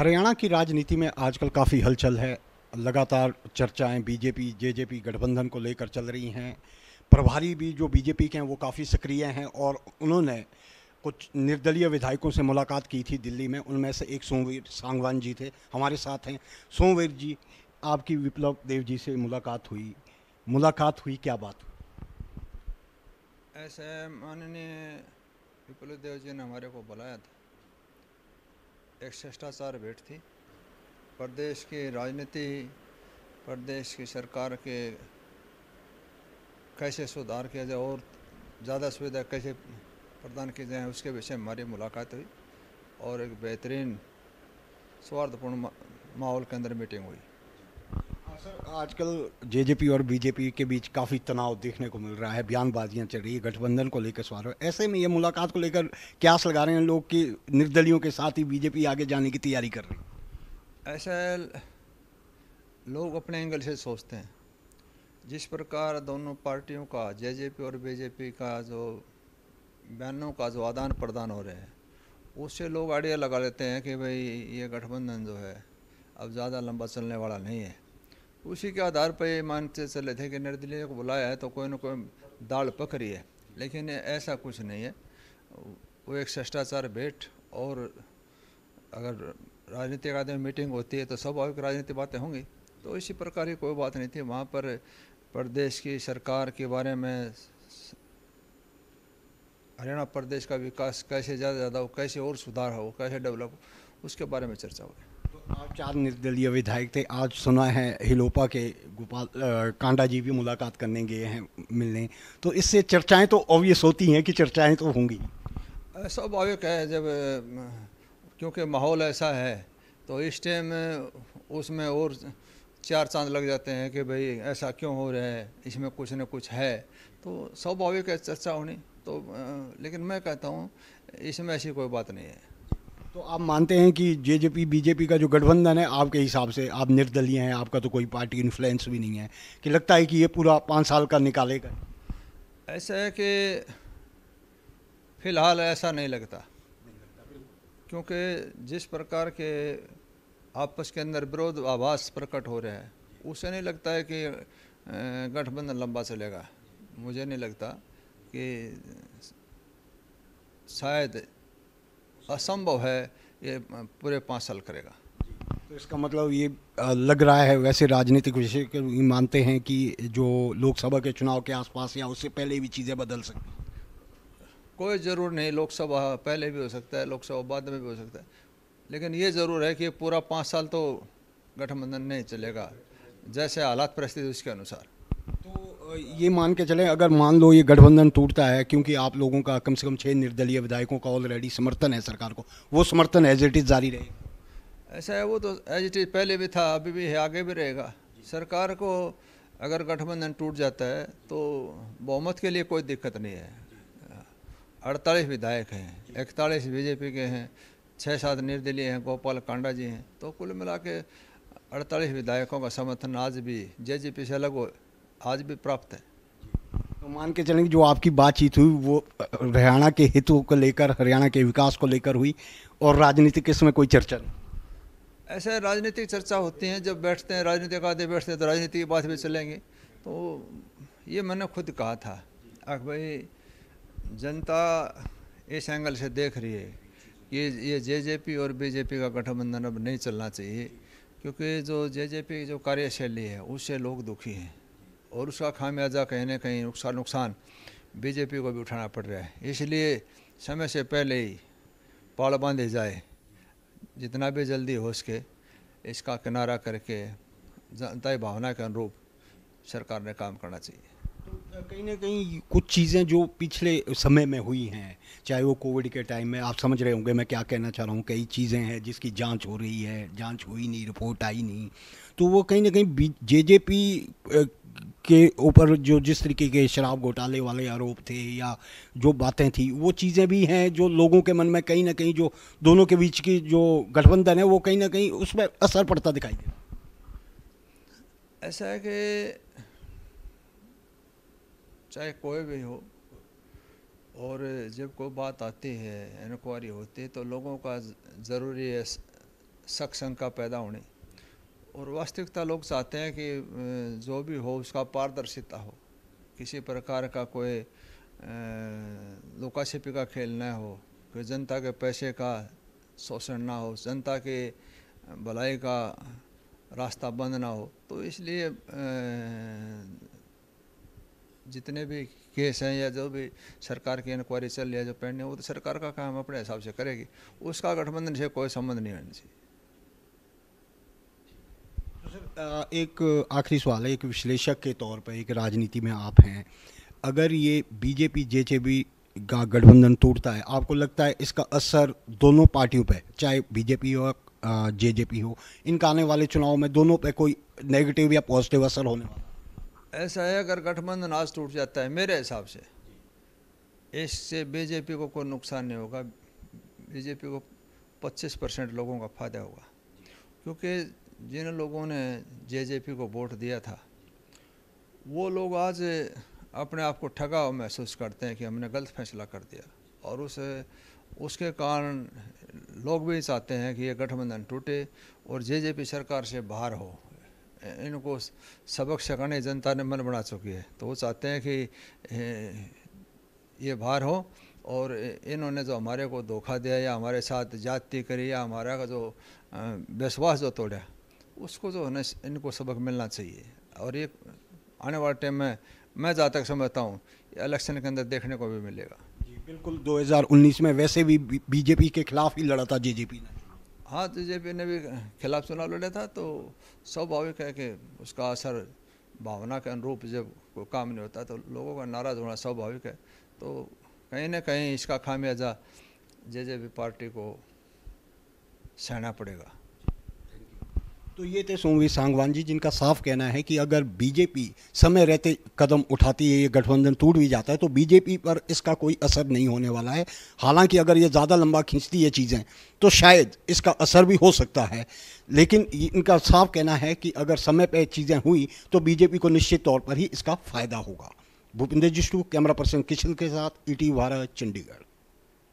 हरियाणा की राजनीति में आजकल काफ़ी हलचल है लगातार चर्चाएं बीजेपी जेजेपी गठबंधन को लेकर चल रही हैं प्रभारी भी जो बीजेपी के हैं वो काफ़ी सक्रिय हैं और उन्होंने कुछ निर्दलीय विधायकों से मुलाकात की थी दिल्ली में उनमें से एक सोमवीर सांगवान जी थे हमारे साथ हैं सोमवीर जी आपकी विप्लव देव जी से मुलाकात हुई मुलाकात हुई क्या बात हुई ऐसे माननीय विप्लव देव जी ने हमारे को बुलाया था एक शिष्टाचार भेंट थी प्रदेश की राजनीति प्रदेश की सरकार के कैसे सुधार किया जाए और ज़्यादा सुविधा कैसे प्रदान की जाए उसके विषय में हमारी मुलाकात हुई और एक बेहतरीन स्वार्थपूर्ण माहौल के अंदर मीटिंग हुई आजकल जे जे पी और बीजेपी के बीच काफ़ी तनाव देखने को मिल रहा है बयानबाजियां चल रही है गठबंधन को लेकर सवाल ऐसे में ये मुलाकात को लेकर क्यास लगा रहे हैं लोग कि निर्दलियों के साथ ही बीजेपी आगे जाने की तैयारी कर रही है ऐसा लोग अपने एंगल से सोचते हैं जिस प्रकार दोनों पार्टियों का पी और बीजेपी का जो बयानों का जो आदान प्रदान हो रहे हैं उससे लोग आइडिया लगा लेते हैं कि भाई ये गठबंधन जो है अब ज़्यादा लंबा चलने वाला नहीं है उसी के आधार पर ये मानते चले थे कि निर्दलीय को बुलाया है तो कोई ना कोई दाल पकड़ी है लेकिन ऐसा कुछ नहीं है वो एक शिष्टाचार भेंट और अगर राजनीतिक आदमी मीटिंग होती है तो स्वाभाविक राजनीतिक बातें होंगी तो इसी प्रकार की कोई बात नहीं थी वहाँ पर प्रदेश की सरकार के बारे में हरियाणा प्रदेश का विकास कैसे ज़्यादा ज़्यादा हो कैसे और सुधार हो कैसे डेवलप हो उसके बारे में चर्चा हुई आप चार निर्दलीय विधायक थे आज सुना है हिलोपा के गोपाल कांडा जी भी मुलाकात करने गए हैं मिलने तो इससे चर्चाएं तो ऑब्वियस होती हैं कि चर्चाएं तो होंगी सब ऑब्विक है जब क्योंकि माहौल ऐसा है तो इस टाइम उसमें और चार चांद लग जाते हैं कि भाई ऐसा क्यों हो रहा है इसमें कुछ न कुछ है तो स्वाभाविक है चर्चा होनी तो लेकिन मैं कहता हूँ इसमें ऐसी कोई बात नहीं है तो आप मानते हैं कि जेजेपी बीजेपी का जो गठबंधन है आपके हिसाब से आप निर्दलीय हैं आपका तो कोई पार्टी इन्फ्लुएंस भी नहीं है कि लगता है कि ये पूरा पाँच साल का निकालेगा ऐसा है कि फिलहाल ऐसा नहीं लगता क्योंकि जिस प्रकार के आपस के अंदर विरोध आवास प्रकट हो रहे हैं उसे नहीं लगता है कि गठबंधन लंबा चलेगा मुझे नहीं लगता कि शायद असंभव है ये पूरे पाँच साल करेगा तो इसका मतलब ये लग रहा है वैसे राजनीतिक विशेषज्ञ मानते हैं कि जो लोकसभा के चुनाव के आसपास या उससे पहले भी चीज़ें बदल सकती कोई ज़रूर नहीं लोकसभा पहले भी हो सकता है लोकसभा बाद में भी हो सकता है लेकिन ये ज़रूर है कि पूरा पाँच साल तो गठबंधन नहीं चलेगा जैसे हालात परिस्थिति उसके अनुसार ये मान के चले अगर मान लो ये गठबंधन टूटता है क्योंकि आप लोगों का कम से कम छः निर्दलीय विधायकों का ऑलरेडी समर्थन है सरकार को वो समर्थन एज इट इज़ जारी रहेगा ऐसा है वो तो एज इट इज़ पहले भी था अभी भी है आगे भी रहेगा सरकार को अगर गठबंधन टूट जाता है तो बहुमत के लिए कोई दिक्कत नहीं है अड़तालीस विधायक हैं इकतालीस बीजेपी के हैं छः सात निर्दलीय हैं गोपाल कांडा जी हैं तो कुल मिला के अड़तालीस विधायकों का समर्थन आज भी जे से अलग हो आज भी प्राप्त है तो मान के चलेंगे जो आपकी बातचीत हुई वो हरियाणा के हितों को लेकर हरियाणा के विकास को लेकर हुई और राजनीतिक इसमें कोई चर्चा नहीं ऐसे राजनीतिक चर्चा होती है जब बैठते हैं राजनीतिक आदि बैठते हैं तो राजनीति की बात भी चलेंगे तो ये मैंने खुद कहा था अख भाई जनता इस एंगल से देख रही है ये ये जेजेपी और बीजेपी का गठबंधन अब नहीं चलना चाहिए क्योंकि जो जेजेपी की जो कार्यशैली है उससे लोग दुखी हैं और उसका खामियाजा कहीं ना कहीं नुकसान नुकसान बीजेपी को भी उठाना पड़ रहा है इसलिए समय से पहले ही पाड़ बांधे जाए जितना भी जल्दी हो सके इसका किनारा करके जनता भावना के अनुरूप सरकार ने काम करना चाहिए कहीं ना कहीं कुछ चीज़ें जो पिछले समय में हुई हैं चाहे वो कोविड के टाइम में आप समझ रहे होंगे मैं क्या कहना चाह रहा हूँ कई चीज़ें हैं जिसकी जांच हो रही है जांच हुई नहीं रिपोर्ट आई नहीं तो वो कहीं ना कहीं जे जे पी के ऊपर जो जिस तरीके के शराब घोटाले वाले आरोप थे या जो बातें थी वो चीज़ें भी हैं जो लोगों के मन में कहीं ना कहीं जो दोनों के बीच की जो गठबंधन है वो कहीं ना कहीं उस पर असर पड़ता दिखाई दे ऐसा है कि चाहे कोई भी हो और जब कोई बात आती है इंक्वायरी होती है तो लोगों का ज़रूरी है शक शंका पैदा होने और वास्तविकता लोग चाहते हैं कि जो भी हो उसका पारदर्शिता हो किसी प्रकार का कोई लुका छिपी का खेल न हो कि जनता के पैसे का शोषण ना हो जनता के भलाई का रास्ता बंद ना हो तो इसलिए जितने भी केस हैं या जो भी सरकार की इंक्वायरी चल रही है जो पेंडिंग वो तो सरकार का काम अपने हिसाब से करेगी उसका गठबंधन से कोई संबंध नहीं होना तो चाहिए सर एक आखिरी सवाल है एक विश्लेषक के तौर पर एक राजनीति में आप हैं अगर ये बीजेपी जेजेपी का गठबंधन टूटता है आपको लगता है इसका असर दोनों पार्टियों पर चाहे बीजेपी हो जेजेपी हो इनका आने वाले चुनाव में दोनों पे कोई नेगेटिव या पॉजिटिव असर होने वाला ऐसा है अगर गठबंधन आज टूट जाता है मेरे हिसाब से इससे बीजेपी को कोई नुकसान नहीं होगा बीजेपी को 25 परसेंट लोगों का फायदा होगा क्योंकि जिन लोगों ने जेजेपी को वोट दिया था वो लोग आज अपने आप को ठगा महसूस करते हैं कि हमने गलत फैसला कर दिया और उस उसके कारण लोग भी चाहते हैं कि ये गठबंधन टूटे और जेजेपी सरकार से बाहर हो इनको सबक शकाने जनता ने मन बना चुकी है तो वो चाहते हैं कि ये बाहर हो और इन्होंने जो हमारे को धोखा दिया या हमारे साथ जाति करी या हमारा का जो विश्वास जो तोड़ा उसको जो है इनको सबक मिलना चाहिए और ये आने वाले टाइम में मैं जहाँ तक समझता हूँ इलेक्शन के अंदर देखने को भी मिलेगा जी बिल्कुल 2019 में वैसे भी बीजेपी के खिलाफ ही लड़ा था जेजेपी ने हाँ तो जे पी ने भी खिलाफ चुनाव लड़ा था तो स्वाभाविक है कि उसका असर भावना के अनुरूप जब कोई काम नहीं होता तो लोगों का नाराज़ होना स्वाभाविक है तो कहीं ना कहीं इसका खामियाजा जे जे पी पार्टी को सहना पड़ेगा तो ये थे सोमवीर सांगवान जी जिनका साफ कहना है कि अगर बीजेपी समय रहते कदम उठाती है ये गठबंधन टूट भी जाता है तो बीजेपी पर इसका कोई असर नहीं होने वाला है हालांकि अगर ये ज़्यादा लंबा खींचती है चीज़ें तो शायद इसका असर भी हो सकता है लेकिन इनका साफ कहना है कि अगर समय पर चीज़ें हुई तो बीजेपी को निश्चित तौर पर ही इसका फ़ायदा होगा भूपेंद्र जिष्णु कैमरा पर्सन किशन के साथ ई टी चंडीगढ़